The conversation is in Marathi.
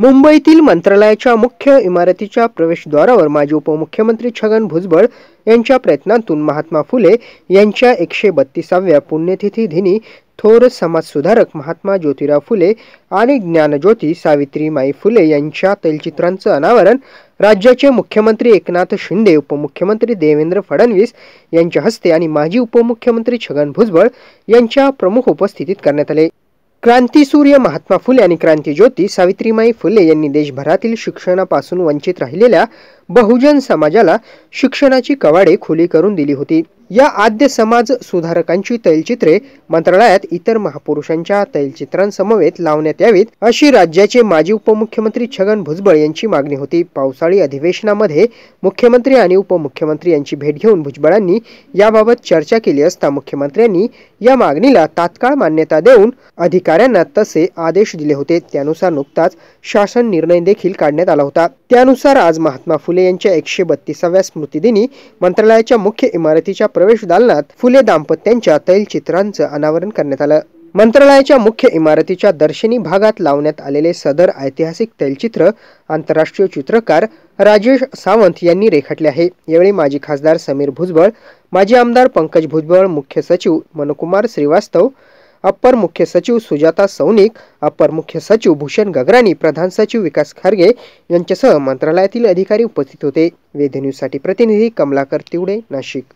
मुंबईतील मंत्रालयाच्या मुख्य इमारतीच्या प्रवेशद्वारावर माजी उपमुख्यमंत्री छगन भुजबळ यांच्या प्रयत्नातून महात्मा फुले यांच्या एकशे बत्तीसाव्या पुण्यतिथी दिनी थोर समाजसुधारक महात्मा ज्योतिराव फुले आणि ज्ञानज्योती सावित्रीमाई फुले यांच्या तैलचित्रांचं अनावरण राज्याचे मुख्यमंत्री एकनाथ शिंदे उपमुख्यमंत्री देवेंद्र फडणवीस यांच्या हस्ते आणि माजी उपमुख्यमंत्री छगन भुजबळ यांच्या प्रमुख उपस्थितीत करण्यात आले क्रांतीसूर्य महात्मा फुले आणि क्रांतीज्योती सावित्रीमाई फुले यांनी देशभरातील शिक्षणापासून वंचित राहिलेल्या बहुजन समाजाला शिक्षणाची कवाडे खुली करून दिली होती या आद्य समाज सुधारकांची तैलचित्रे मंत्रालयात इतर महापुरुषांच्या तैलचित्रांसमवेत लावण्यात यावीत अशी राज्याचे माजी उपमुख्यमंत्री छगन भुजबळ यांची मागणी होती पावसाळी अधिवेशनामध्ये मुख्यमंत्री आणि उपमुख्यमंत्री यांची भेट घेऊन भुजबळांनी याबाबत चर्चा केली असता मुख्यमंत्र्यांनी या मागणीला तात्काळ मान्यता देऊन अधिकाऱ्यांना तसे आदेश दिले होते त्यानुसार नुकताच शासन निर्णय देखील काढण्यात आला होता त्यानुसार आज महात्मा फुले यांच्या एकशे बत्तीसाव्या स्मृतीदिनी मंत्रालयाच्या मुख्य इमारतीच्या प्रवेश दालनात फुले दाम्पत्यांच्या तैलचित्रांचं अनावरण करण्यात आलं मंत्रालयाच्या मुख्य इमारतीच्या दर्शनी भागात लावण्यात आलेले सदर ऐतिहासिक तैलचित्र आंतरराष्ट्रीय चित्रकार राजेश सावंत यांनी रेखाटले आहे यावेळी माजी खासदार समीर भुजबळ माजी आमदार पंकज भुजबळ मुख्य सचिव मनकुमार श्रीवास्तव अप्पर मुख्य सचिव सुजाता सौनिक अप्पर मुख्य सचिव भूषण गगराणी प्रधान सचिव विकास खारगे यांच्यासह मंत्रालयातील अधिकारी उपस्थित होते वेधन्यूजसाठी प्रतिनिधी कमलाकर तिवडे नाशिक